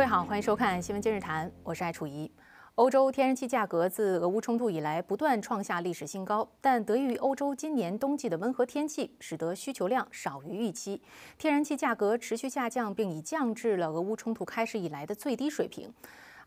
各位好，欢迎收看《新闻今日谈》，我是艾楚怡。欧洲天然气价格自俄乌冲突以来不断创下历史新高，但得益于欧洲今年冬季的温和天气，使得需求量少于预期，天然气价格持续下降，并已降至了俄乌冲突开始以来的最低水平。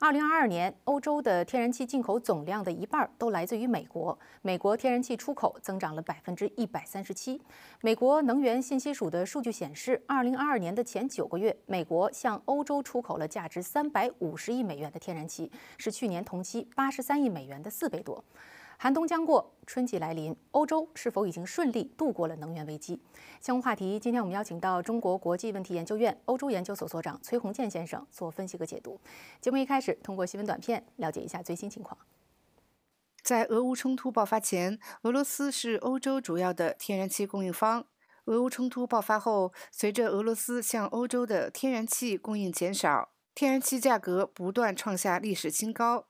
二零二二年，欧洲的天然气进口总量的一半都来自于美国。美国天然气出口增长了百分之一百三十七。美国能源信息署的数据显示，二零二二年的前九个月，美国向欧洲出口了价值三百五十亿美元的天然气，是去年同期八十三亿美元的四倍多。寒冬将过，春季来临，欧洲是否已经顺利度过了能源危机？相关话题，今天我们邀请到中国国际问题研究院欧洲研究所所长崔洪建先生做分析和解读。节目一开始，通过新闻短片了解一下最新情况。在俄乌冲突爆发前，俄罗斯是欧洲主要的天然气供应方。俄乌冲突爆发后，随着俄罗斯向欧洲的天然气供应减少，天然气价格不断创下历史新高。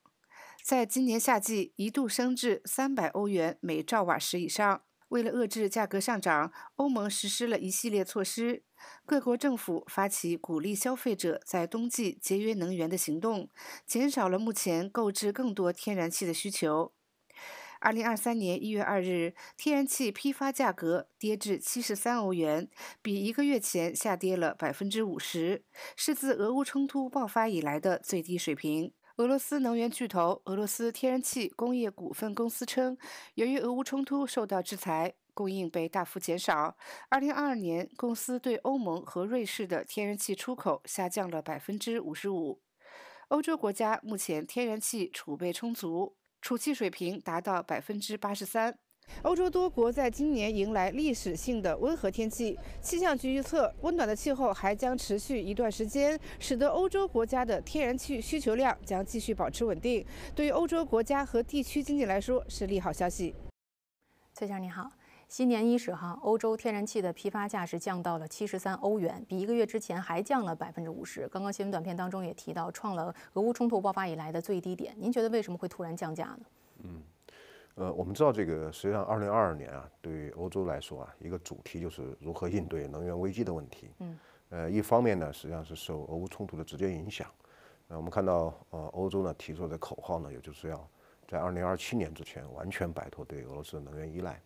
在今年夏季一度升至三百欧元每兆瓦时以上。为了遏制价格上涨，欧盟实施了一系列措施，各国政府发起鼓励消费者在冬季节约能源的行动，减少了目前购置更多天然气的需求。二零二三年一月二日，天然气批发价格跌至七十三欧元，比一个月前下跌了百分之五十，是自俄乌冲突爆发以来的最低水平。俄罗斯能源巨头俄罗斯天然气工业股份公司称，由于俄乌冲突受到制裁，供应被大幅减少。二零二二年，公司对欧盟和瑞士的天然气出口下降了百分之五十五。欧洲国家目前天然气储备充足，储气水平达到百分之八十三。欧洲多国在今年迎来历史性的温和天气，气象局预测，温暖的气候还将持续一段时间，使得欧洲国家的天然气需求量将继续保持稳定，对于欧洲国家和地区经济来说是利好消息。崔先生你好，新年伊始哈，欧洲天然气的批发价是降到了七十三欧元，比一个月之前还降了百分之五十。刚刚新闻短片当中也提到，创了俄乌冲突爆发以来的最低点。您觉得为什么会突然降价呢？嗯。呃，我们知道这个实际上，二零二二年啊，对于欧洲来说啊，一个主题就是如何应对能源危机的问题。嗯。呃，一方面呢，实际上是受俄乌冲突的直接影响。呃，我们看到，呃，欧洲呢提出的口号呢，也就是要在二零二七年之前完全摆脱对俄罗斯的能源依赖。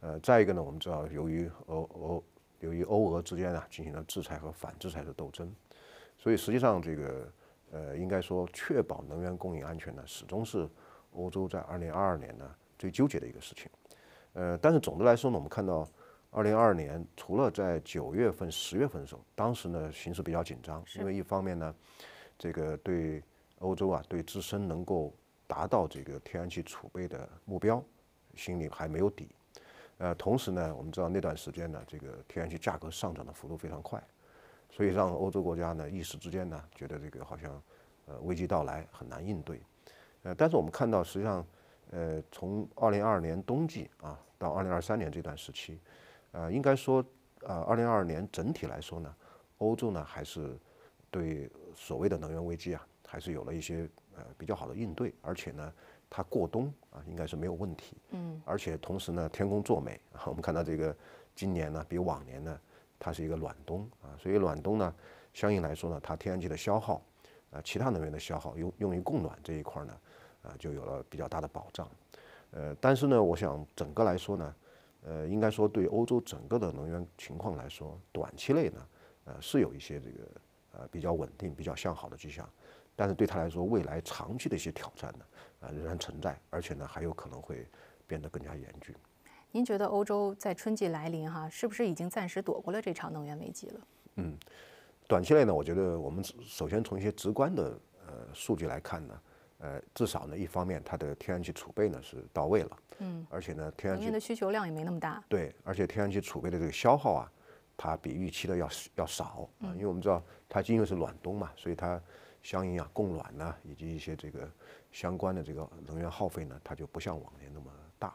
呃，再一个呢，我们知道，由于欧欧由于欧俄之间啊进行了制裁和反制裁的斗争，所以实际上这个呃，应该说确保能源供应安全呢，始终是。欧洲在二零二二年呢最纠结的一个事情，呃，但是总的来说呢，我们看到二零二二年除了在九月份、十月份的时候，当时呢形势比较紧张，因为一方面呢，这个对欧洲啊对自身能够达到这个天然气储备的目标，心里还没有底，呃，同时呢，我们知道那段时间呢，这个天然气价格上涨的幅度非常快，所以让欧洲国家呢一时之间呢觉得这个好像，呃，危机到来很难应对。呃，但是我们看到，实际上，呃，从二零二二年冬季啊到二零二三年这段时期，呃，应该说，呃，二零二二年整体来说呢，欧洲呢还是对所谓的能源危机啊，还是有了一些呃比较好的应对，而且呢，它过冬啊应该是没有问题。嗯。而且同时呢，天公作美，我们看到这个今年呢，比往年呢，它是一个暖冬啊，所以暖冬呢，相应来说呢，它天然气的消耗，呃，其他能源的消耗用用于供暖这一块呢。啊，就有了比较大的保障，呃，但是呢，我想整个来说呢，呃，应该说对欧洲整个的能源情况来说，短期内呢，呃，是有一些这个呃比较稳定、比较向好的迹象，但是对他来说，未来长期的一些挑战呢，啊，仍然存在，而且呢，还有可能会变得更加严峻。您觉得欧洲在春季来临哈，是不是已经暂时躲过了这场能源危机了？嗯，短期内呢，我觉得我们首先从一些直观的呃数据来看呢。呃，至少呢，一方面它的天然气储备呢是到位了，嗯，而且呢，天然气的需求量也没那么大，对，而且天然气储备的这个消耗啊，它比预期的要要少，嗯，因为我们知道它今为是暖冬嘛，所以它相应啊供暖呢以及一些这个相关的这个能源耗费呢，它就不像往年那么大。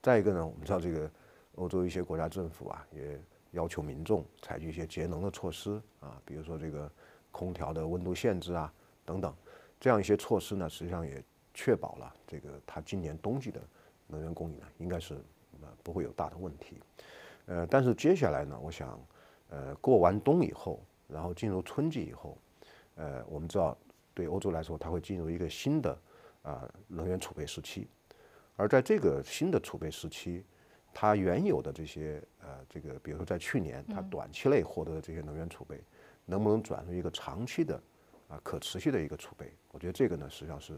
再一个呢，我们知道这个欧洲一些国家政府啊也要求民众采取一些节能的措施啊，比如说这个空调的温度限制啊等等。这样一些措施呢，实际上也确保了这个它今年冬季的能源供应呢，应该是呃不会有大的问题。呃，但是接下来呢，我想，呃，过完冬以后，然后进入春季以后，呃，我们知道对欧洲来说，它会进入一个新的啊能源储备时期。而在这个新的储备时期，它原有的这些呃这个，比如说在去年它短期内获得的这些能源储备，能不能转入一个长期的？啊，可持续的一个储备，我觉得这个呢实际上是，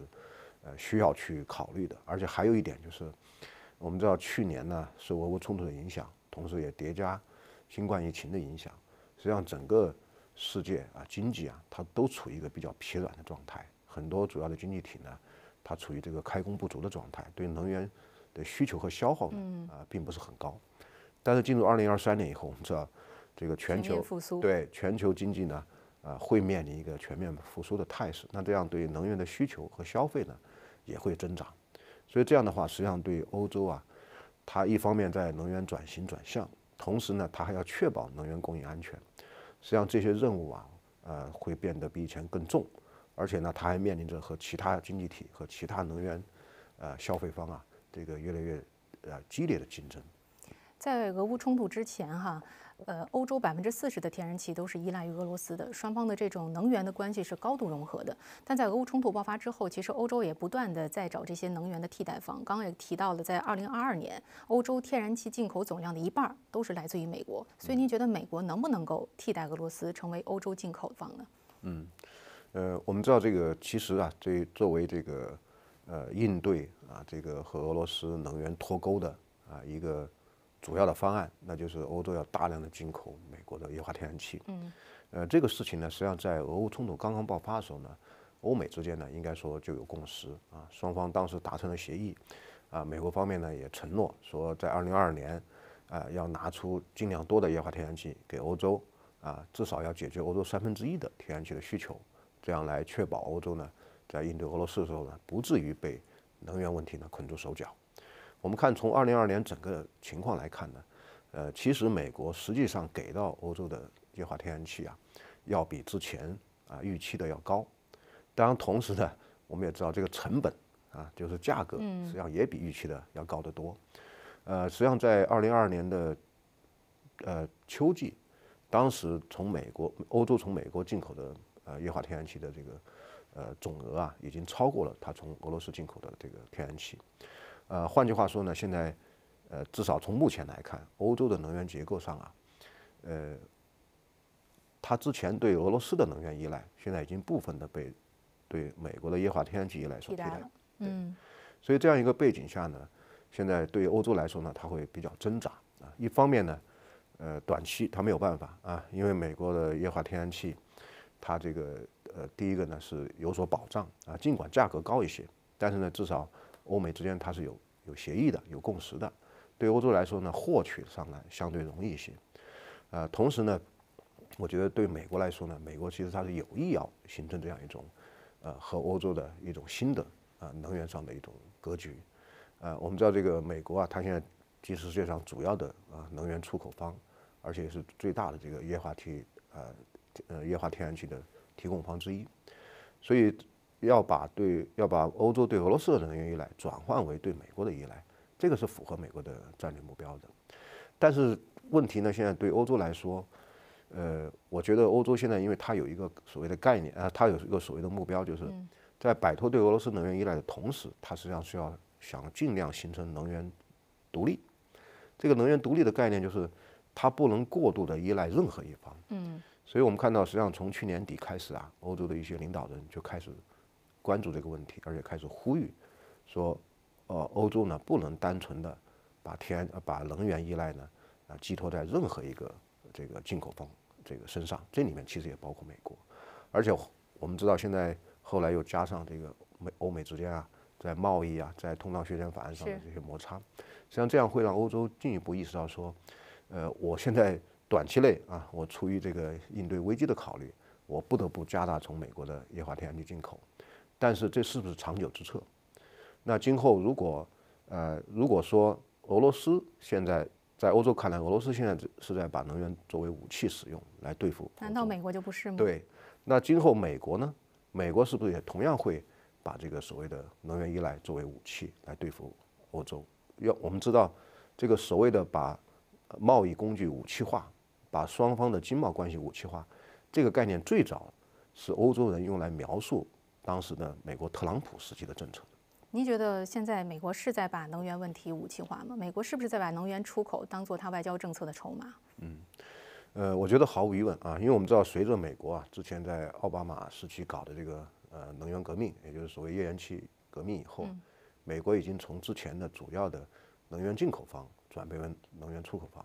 呃，需要去考虑的。而且还有一点就是，我们知道去年呢是俄乌冲突的影响，同时也叠加新冠疫情的影响，实际上整个世界啊经济啊它都处于一个比较疲软的状态。很多主要的经济体呢，它处于这个开工不足的状态，对能源的需求和消耗呢啊并不是很高。但是进入二零二三年以后，我们知道这个全球对全球经济呢。呃，会面临一个全面复苏的态势，那这样对能源的需求和消费呢，也会增长，所以这样的话，实际上对欧洲啊，它一方面在能源转型转向，同时呢，它还要确保能源供应安全，实际上这些任务啊，呃，会变得比以前更重，而且呢，它还面临着和其他经济体和其他能源，呃，消费方啊，这个越来越呃激烈的竞争，在俄乌冲突之前哈。呃，欧洲百分之四十的天然气都是依赖于俄罗斯的，双方的这种能源的关系是高度融合的。但在俄乌冲突爆发之后，其实欧洲也不断的在找这些能源的替代方。刚刚也提到了，在二零二二年，欧洲天然气进口总量的一半都是来自于美国。所以您觉得美国能不能够替代俄罗斯成为欧洲进口方呢？嗯，呃，我们知道这个其实啊，这作为这个呃应对啊这个和俄罗斯能源脱钩的啊一个。主要的方案，那就是欧洲要大量的进口美国的液化天然气。嗯，呃，这个事情呢，实际上在俄乌冲突刚刚爆发的时候呢，欧美之间呢，应该说就有共识啊，双方当时达成了协议，啊，美国方面呢也承诺说，在二零二二年，啊，要拿出尽量多的液化天然气给欧洲，啊，至少要解决欧洲三分之一的天然气的需求，这样来确保欧洲呢，在应对俄罗斯的时候呢，不至于被能源问题呢捆住手脚。我们看从二零二年整个情况来看呢，呃，其实美国实际上给到欧洲的液化天然气啊，要比之前啊预期的要高，当然同时呢，我们也知道这个成本啊，就是价格，实际上也比预期的要高得多。呃，实际上在二零二二年的呃秋季，当时从美国欧洲从美国进口的呃液化天然气的这个呃总额啊，已经超过了它从俄罗斯进口的这个天然气。呃，换句话说呢，现在，呃，至少从目前来看，欧洲的能源结构上啊，呃，它之前对俄罗斯的能源依赖，现在已经部分的被对美国的液化天然气依赖所替代了，嗯，所以这样一个背景下呢，现在对欧洲来说呢，它会比较挣扎啊。一方面呢，呃，短期它没有办法啊，因为美国的液化天然气，它这个呃，第一个呢是有所保障啊，尽管价格高一些，但是呢，至少。欧美之间它是有有协议的，有共识的，对欧洲来说呢，获取上来相对容易一些。呃，同时呢，我觉得对美国来说呢，美国其实它是有意要形成这样一种，呃，和欧洲的一种新的呃能源上的一种格局。呃，我们知道这个美国啊，它现在既是世界上主要的啊能源出口方，而且是最大的这个液化气呃呃液化天然气的提供方之一，所以。要把对要把欧洲对俄罗斯的能源依赖转换为对美国的依赖，这个是符合美国的战略目标的。但是问题呢，现在对欧洲来说，呃，我觉得欧洲现在因为它有一个所谓的概念啊，它有一个所谓的目标，就是在摆脱对俄罗斯能源依赖的同时，它实际上是要想尽量形成能源独立。这个能源独立的概念就是它不能过度的依赖任何一方。嗯。所以我们看到，实际上从去年底开始啊，欧洲的一些领导人就开始。关注这个问题，而且开始呼吁说：“呃，欧洲呢不能单纯的把天把能源依赖呢啊寄托在任何一个这个进口方这个身上。这里面其实也包括美国。而且我们知道，现在后来又加上这个美欧美之间啊，在贸易啊，在通胀削减法案上的这些摩擦，实际上这样会让欧洲进一步意识到说：，呃，我现在短期内啊，我出于这个应对危机的考虑，我不得不加大从美国的液化天然气进口。”但是这是不是长久之策？那今后如果，呃，如果说俄罗斯现在在欧洲看来，俄罗斯现在是在把能源作为武器使用来对付？难道美国就不是吗？对。那今后美国呢？美国是不是也同样会把这个所谓的能源依赖作为武器来对付欧洲？要我们知道，这个所谓的把贸易工具武器化，把双方的经贸关系武器化，这个概念最早是欧洲人用来描述。当时的美国特朗普时期的政策，您觉得现在美国是在把能源问题武器化吗？美国是不是在把能源出口当做他外交政策的筹码？嗯，呃，我觉得毫无疑问啊，因为我们知道，随着美国啊之前在奥巴马时期搞的这个呃能源革命，也就是所谓页岩气革命以后，美国已经从之前的主要的能源进口方转变为能源出口方，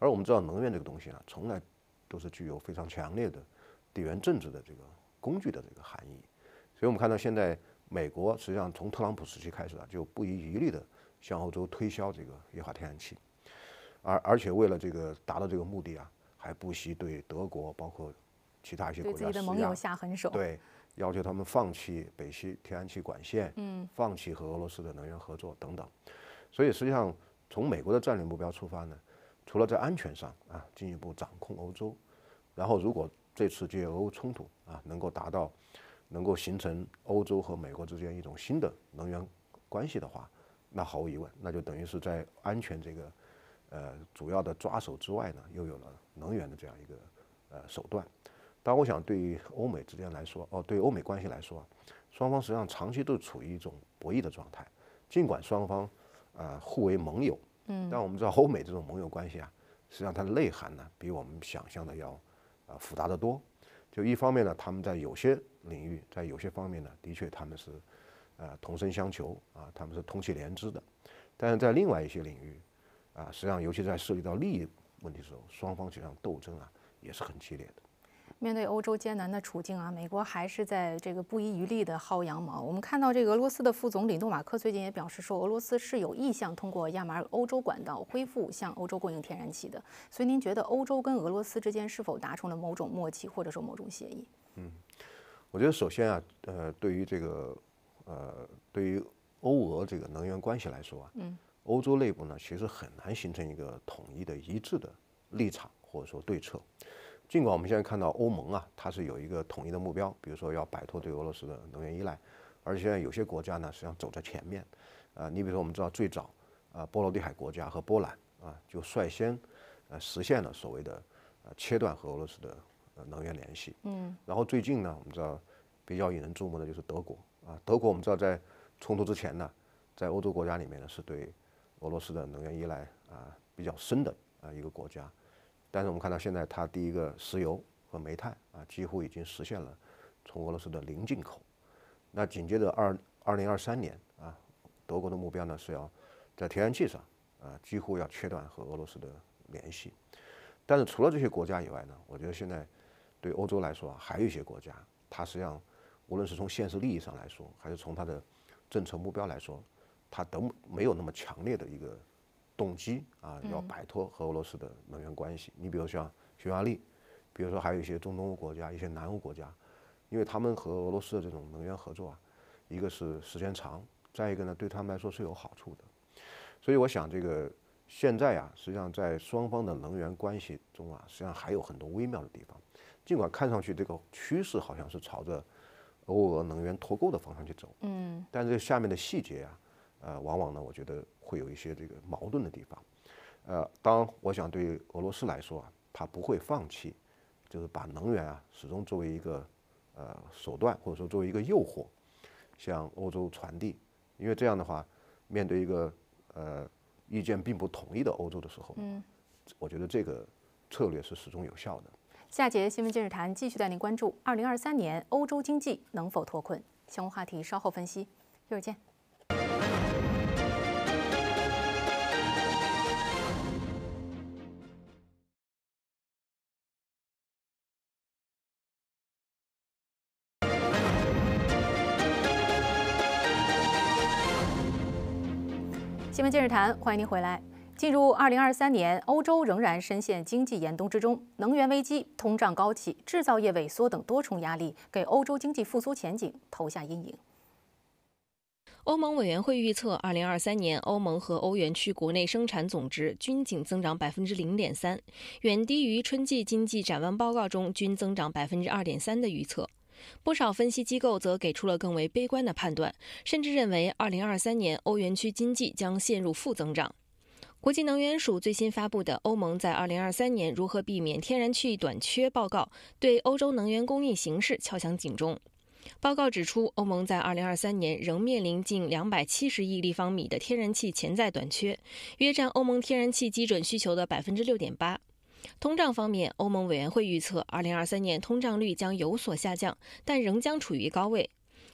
而我们知道能源这个东西呢，从来都是具有非常强烈的地缘政治的这个工具的这个含义。所以我们看到，现在美国实际上从特朗普时期开始啊，就不遗余力地向欧洲推销这个液化天然气，而而且为了这个达到这个目的啊，还不惜对德国包括其他一些国家盟友下狠手，对，要求他们放弃北溪天然气管线，嗯，放弃和俄罗斯的能源合作等等。所以实际上从美国的战略目标出发呢，除了在安全上啊进一步掌控欧洲，然后如果这次借俄乌冲突啊能够达到。能够形成欧洲和美国之间一种新的能源关系的话，那毫无疑问，那就等于是在安全这个呃主要的抓手之外呢，又有了能源的这样一个呃手段。但我想对于欧美之间来说，哦，对欧美关系来说，双方实际上长期都处于一种博弈的状态。尽管双方呃互为盟友，嗯，但我们知道欧美这种盟友关系啊，实际上它的内涵呢，比我们想象的要呃复杂的多。就一方面呢，他们在有些领域，在有些方面呢，的确他们是，呃，同声相求啊，他们是同气连枝的；但是在另外一些领域，啊，实际上尤其在涉及到利益问题的时候，双方实际上斗争啊也是很激烈的。面对欧洲艰难的处境啊，美国还是在这个不遗余力的薅羊毛。我们看到，这个俄罗斯的副总理诺瓦克最近也表示说，俄罗斯是有意向通过亚马尔欧洲管道恢复向欧洲供应天然气的。所以，您觉得欧洲跟俄罗斯之间是否达成了某种默契或者说某种协议？嗯，我觉得首先啊，呃，对于这个，呃，对于欧俄这个能源关系来说啊，嗯，欧洲内部呢其实很难形成一个统一的一致的立场或者说对策。尽管我们现在看到欧盟啊，它是有一个统一的目标，比如说要摆脱对俄罗斯的能源依赖，而且现在有些国家呢实际上走在前面，啊，你比如说我们知道最早，啊，波罗的海国家和波兰啊就率先，呃，实现了所谓的，呃，切断和俄罗斯的能源联系，嗯，然后最近呢，我们知道，比较引人注目的就是德国啊，德国我们知道在冲突之前呢，在欧洲国家里面呢是对俄罗斯的能源依赖啊比较深的啊一个国家。但是我们看到，现在它第一个石油和煤炭啊，几乎已经实现了从俄罗斯的零进口。那紧接着二二零二三年啊，德国的目标呢是要在天然气上啊，几乎要切断和俄罗斯的联系。但是除了这些国家以外呢，我觉得现在对欧洲来说啊，还有一些国家，它实际上无论是从现实利益上来说，还是从它的政策目标来说，它都没有那么强烈的一个。动机啊，要摆脱和俄罗斯的能源关系。你比如像匈牙利，比如说还有一些中东欧国家、一些南欧国家，因为他们和俄罗斯的这种能源合作啊，一个是时间长，再一个呢，对他们来说是有好处的。所以我想，这个现在啊，实际上在双方的能源关系中啊，实际上还有很多微妙的地方。尽管看上去这个趋势好像是朝着欧俄能源脱钩的方向去走，嗯，但这下面的细节啊。呃，往往呢，我觉得会有一些这个矛盾的地方。呃，当我想对俄罗斯来说啊，他不会放弃，就是把能源啊始终作为一个呃手段，或者说作为一个诱惑，向欧洲传递。因为这样的话，面对一个呃意见并不统一的欧洲的时候，嗯，我觉得这个策略是始终有效的。下节新闻，今日谈继续带您关注二零二三年欧洲经济能否脱困，相关话题稍后分析，一会儿见。今日谈，欢迎您回来。进入二零二三年，欧洲仍然深陷经济严冬之中，能源危机、通胀高企、制造业萎缩等多重压力，给欧洲经济复苏前景投下阴影。欧盟委员会预测，二零二三年欧盟和欧元区国内生产总值均仅增长百分之零点三，远低于春季经济展望报告中均增长百分之二点三的预测。不少分析机构则给出了更为悲观的判断，甚至认为2023年欧元区经济将陷入负增长。国际能源署最新发布的《欧盟在2023年如何避免天然气短缺》报告，对欧洲能源供应形势敲响警钟。报告指出，欧盟在2023年仍面临近270亿立方米的天然气潜在短缺，约占欧盟天然气基准需求的6.8%。通胀方面，欧盟委员会预测，2023年通胀率将有所下降，但仍将处于高位。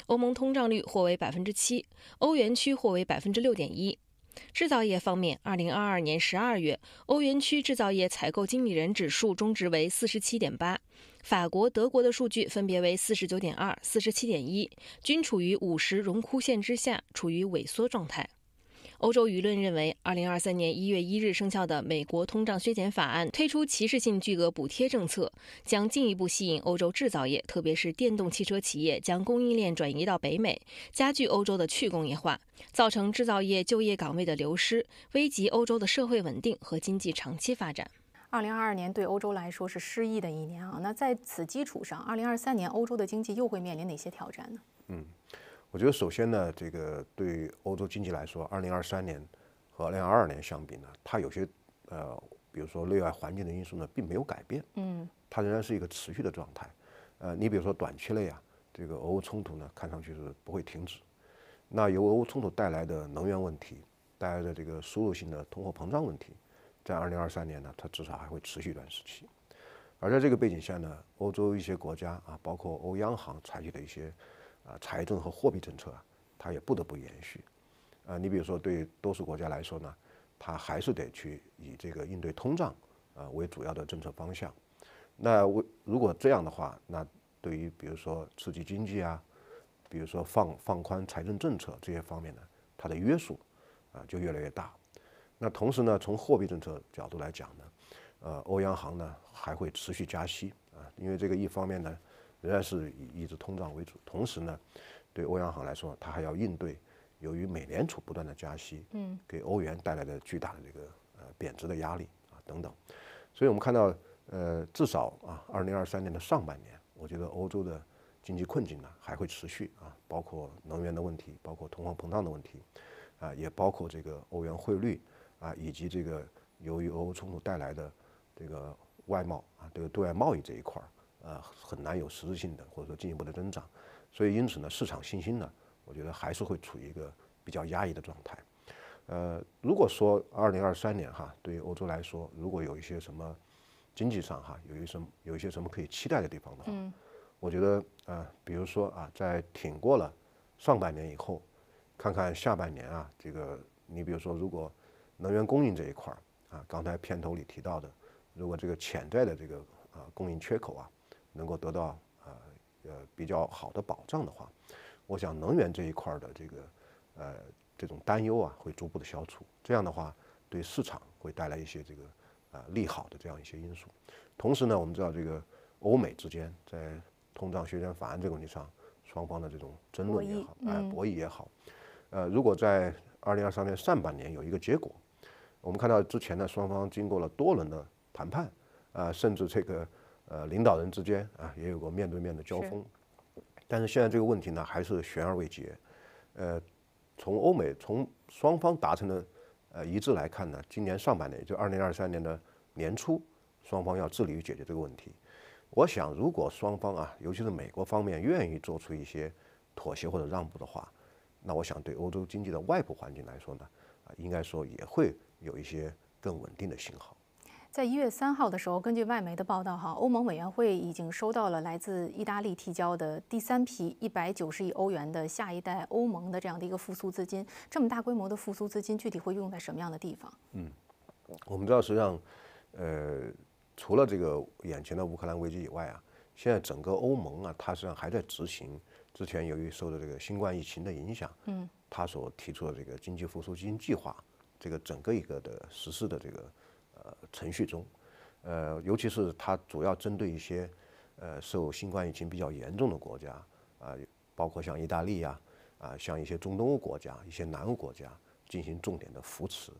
欧盟通胀率或为7%，欧元区或为6.1%。制造业方面，2022年12月，欧元区制造业采购经理人指数中值为47.8，法国、德国的数据分别为49.2、47.1，均处于50荣枯线之下，处于萎缩状态。欧洲舆论认为，二零二三年一月一日生效的美国通胀削减法案推出歧视性巨额补贴政策，将进一步吸引欧洲制造业，特别是电动汽车企业将供应链转移到北美，加剧欧洲的去工业化，造成制造业就业岗位的流失，危及欧洲的社会稳定和经济长期发展。二零二二年对欧洲来说是失意的一年啊，那在此基础上，二零二三年欧洲的经济又会面临哪些挑战呢？嗯。我觉得首先呢，这个对于欧洲经济来说，2023年和2022年相比呢，它有些呃，比如说内外环境的因素呢，并没有改变，嗯，它仍然是一个持续的状态。呃，你比如说短期内啊，这个俄乌冲突呢，看上去是不会停止。那由俄乌冲突带来的能源问题，带来的这个输入性的通货膨胀问题，在2023年呢，它至少还会持续一段时期。而在这个背景下呢，欧洲一些国家啊，包括欧央行采取的一些。啊，财政和货币政策，啊，它也不得不延续。啊，你比如说，对多数国家来说呢，它还是得去以这个应对通胀，啊为主要的政策方向。那我如果这样的话，那对于比如说刺激经济啊，比如说放放宽财政政策这些方面呢，它的约束啊就越来越大。那同时呢，从货币政策角度来讲呢，呃，欧央行呢还会持续加息啊，因为这个一方面呢。仍然是以抑制通胀为主，同时呢，对欧央行来说，它还要应对由于美联储不断的加息，嗯，给欧元带来的巨大的这个呃贬值的压力啊等等。所以我们看到，呃，至少啊，二零二三年的上半年，我觉得欧洲的经济困境呢还会持续啊，包括能源的问题，包括通货膨胀的问题，啊，也包括这个欧元汇率啊，以及这个由于俄乌冲突带来的这个外贸啊，这个对外贸易这一块儿。呃，很难有实质性的或者说进一步的增长，所以因此呢，市场信心呢，我觉得还是会处于一个比较压抑的状态。呃，如果说二零二三年哈，对于欧洲来说，如果有一些什么经济上哈，有一些有一些什么可以期待的地方的话，嗯，我觉得啊，比如说啊，在挺过了上半年以后，看看下半年啊，这个你比如说如果能源供应这一块儿啊，刚才片头里提到的，如果这个潜在的这个啊供应缺口啊。能够得到呃呃比较好的保障的话，我想能源这一块的这个呃这种担忧啊会逐步的消除。这样的话，对市场会带来一些这个呃利好的这样一些因素。同时呢，我们知道这个欧美之间在通胀削减法案这个问题上，双方的这种争论也好，哎博弈也好，呃，如果在二零二三年上半年有一个结果，我们看到之前呢双方经过了多轮的谈判，啊，甚至这个。呃，领导人之间啊，也有过面对面的交锋，但是现在这个问题呢，还是悬而未决。呃，从欧美从双方达成的呃一致来看呢，今年上半年，就二零二三年的年初，双方要致力于解决这个问题。我想，如果双方啊，尤其是美国方面愿意做出一些妥协或者让步的话，那我想对欧洲经济的外部环境来说呢，啊，应该说也会有一些更稳定的信号。在一月三号的时候，根据外媒的报道，哈，欧盟委员会已经收到了来自意大利提交的第三批一百九十亿欧元的下一代欧盟的这样的一个复苏资金。这么大规模的复苏资金，具体会用在什么样的地方？嗯，我们知道，实际上，呃，除了这个眼前的乌克兰危机以外啊，现在整个欧盟啊，它实际上还在执行之前由于受的这个新冠疫情的影响，嗯，它所提出的这个经济复苏基金计划，这个整个一个的实施的这个。呃，程序中，呃，尤其是它主要针对一些，呃，受新冠疫情比较严重的国家啊，包括像意大利呀，啊，像一些中东欧国家、一些南欧国家进行重点的扶持。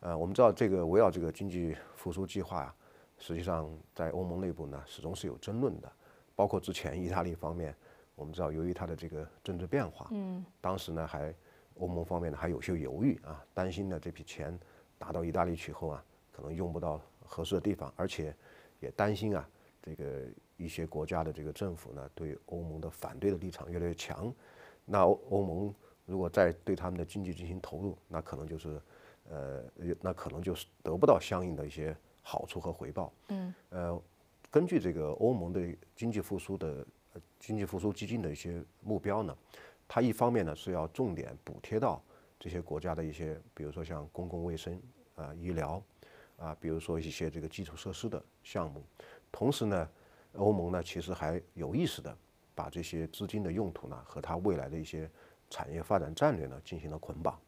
呃，我们知道这个围绕这个经济复苏计划呀，实际上在欧盟内部呢，始终是有争论的。包括之前意大利方面，我们知道由于它的这个政治变化，嗯，当时呢还欧盟方面呢还有些犹豫啊，担心呢这笔钱打到意大利去后啊。可能用不到合适的地方，而且也担心啊，这个一些国家的这个政府呢，对欧盟的反对的立场越来越强。那欧盟如果再对他们的经济进行投入，那可能就是呃，那可能就是得不到相应的一些好处和回报。嗯，呃，根据这个欧盟的经济复苏的经济复苏基金的一些目标呢，它一方面呢是要重点补贴到这些国家的一些，比如说像公共卫生啊、医疗。啊，比如说一些这个基础设施的项目，同时呢，欧盟呢其实还有意识的把这些资金的用途呢和它未来的一些产业发展战略呢进行了捆绑，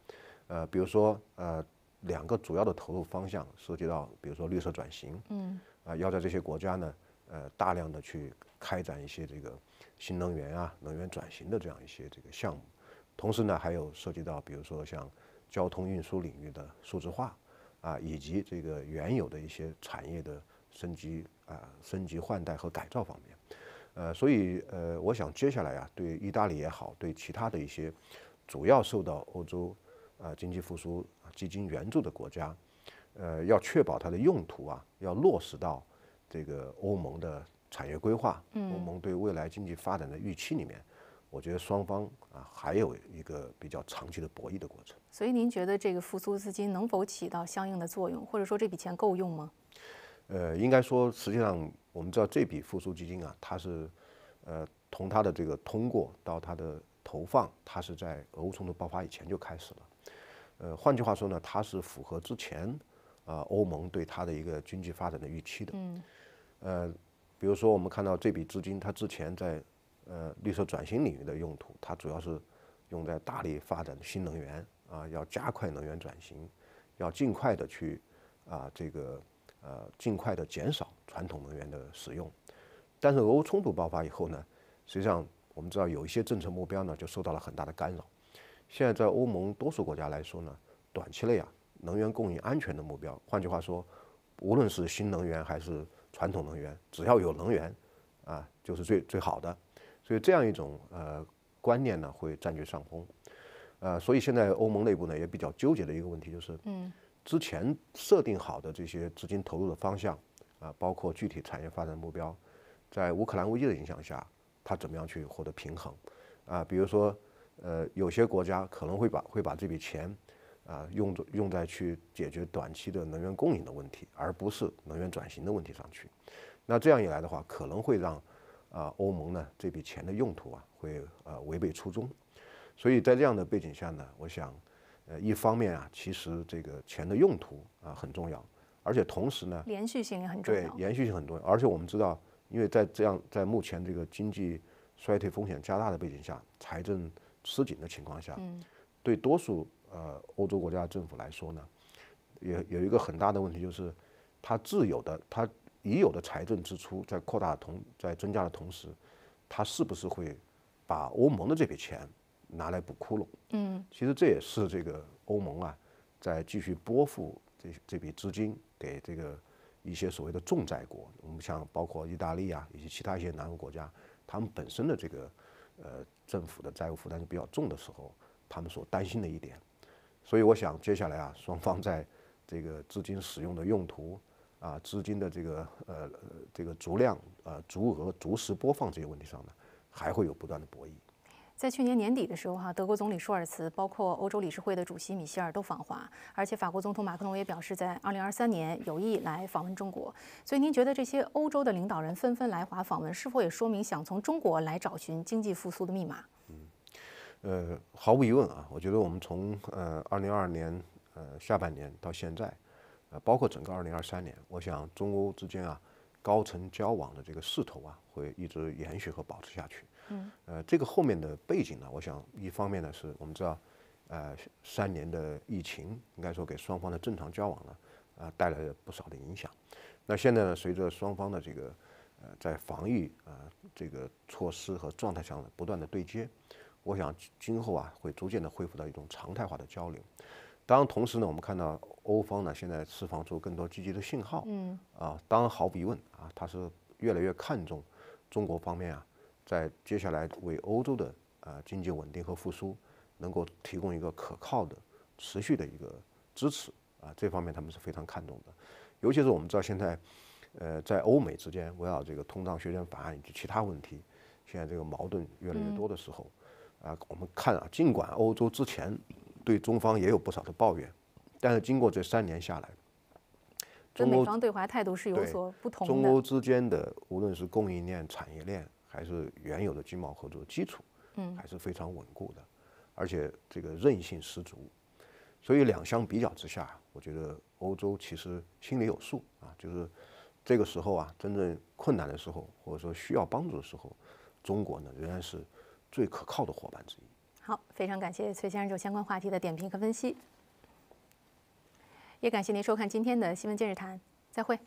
呃，比如说呃两个主要的投入方向涉及到，比如说绿色转型，嗯，啊要在这些国家呢呃大量的去开展一些这个新能源啊能源转型的这样一些这个项目，同时呢还有涉及到比如说像交通运输领域的数字化。啊，以及这个原有的一些产业的升级啊、升级换代和改造方面，呃，所以呃，我想接下来啊，对意大利也好，对其他的一些主要受到欧洲啊经济复苏基金援助的国家，呃，要确保它的用途啊，要落实到这个欧盟的产业规划、欧盟对未来经济发展的预期里面。我觉得双方啊，还有一个比较长期的博弈的过程。所以您觉得这个复苏资金能否起到相应的作用，或者说这笔钱够用吗？呃，应该说，实际上我们知道这笔复苏基金啊，它是，呃，从它的这个通过到它的投放，它是在俄乌冲突爆发以前就开始了。呃，换句话说呢，它是符合之前啊欧盟对它的一个经济发展的预期的。嗯。呃，比如说我们看到这笔资金，它之前在。呃，绿色转型领域的用途，它主要是用在大力发展新能源啊，要加快能源转型，要尽快的去啊，这个呃，尽快的减少传统能源的使用。但是，俄乌冲突爆发以后呢，实际上我们知道有一些政策目标呢就受到了很大的干扰。现在在欧盟多数国家来说呢，短期内啊，能源供应安全的目标，换句话说，无论是新能源还是传统能源，只要有能源啊，就是最最好的。所以这样一种呃观念呢，会占据上风，呃，所以现在欧盟内部呢也比较纠结的一个问题就是，嗯，之前设定好的这些资金投入的方向，啊，包括具体产业发展目标，在乌克兰危机的影响下，它怎么样去获得平衡？啊，比如说，呃，有些国家可能会把会把这笔钱，啊，用用在去解决短期的能源供应的问题，而不是能源转型的问题上去。那这样一来的话，可能会让。啊，欧盟呢这笔钱的用途啊会呃违背初衷，所以在这样的背景下呢，我想呃一方面啊，其实这个钱的用途啊很重要，而且同时呢，连续性也很重要，对，延续性很重要。而且我们知道，因为在这样在目前这个经济衰退风险加大的背景下，财政吃紧的情况下，嗯，对多数呃欧洲国家政府来说呢，也有一个很大的问题，就是他自有的他。已有的财政支出在扩大同在增加的同时，它是不是会把欧盟的这笔钱拿来补窟窿？嗯，其实这也是这个欧盟啊，在继续拨付这这笔资金给这个一些所谓的重债国，我们像包括意大利啊，以及其他一些南欧国家，他们本身的这个呃政府的债务负担比较重的时候，他们所担心的一点。所以我想接下来啊，双方在这个资金使用的用途。啊，资金的这个呃，这个足量、呃、足额、足时播放这些问题上呢，还会有不断的博弈。在去年年底的时候哈，德国总理舒尔茨，包括欧洲理事会的主席米歇尔都访华，而且法国总统马克龙也表示在二零二三年有意来访问中国。所以您觉得这些欧洲的领导人纷纷来华访问，是否也说明想从中国来找寻经济复苏的密码？嗯，呃，毫无疑问啊，我觉得我们从呃二零二二年呃下半年到现在。呃，包括整个二零二三年，我想中欧之间啊，高层交往的这个势头啊，会一直延续和保持下去。嗯，呃，这个后面的背景呢，我想一方面呢是我们知道，呃，三年的疫情应该说给双方的正常交往呢，啊带来了不少的影响。那现在呢，随着双方的这个呃在防疫呃这个措施和状态上的不断的对接，我想今后啊会逐渐的恢复到一种常态化的交流。当然，同时呢，我们看到。欧方呢，现在释放出更多积极的信号。嗯啊，当然毫无疑问啊，他是越来越看重中国方面啊，在接下来为欧洲的啊经济稳定和复苏能够提供一个可靠的、持续的一个支持啊，这方面他们是非常看重的。尤其是我们知道，现在呃在欧美之间围绕这个通胀削减法案以及其他问题，现在这个矛盾越来越多的时候啊，我们看啊，尽管欧洲之前对中方也有不少的抱怨。但是经过这三年下来，中欧对华态度是有所不同的。中欧之间的无论是供应链、产业链，还是原有的经贸合作基础，嗯，还是非常稳固的，而且这个韧性十足。所以两相比较之下，我觉得欧洲其实心里有数啊，就是这个时候啊，真正困难的时候，或者说需要帮助的时候，中国呢仍然是最可靠的伙伴之一。好，非常感谢崔先生就相关话题的点评和分析。也感谢您收看今天的《新闻今日谈》，再会。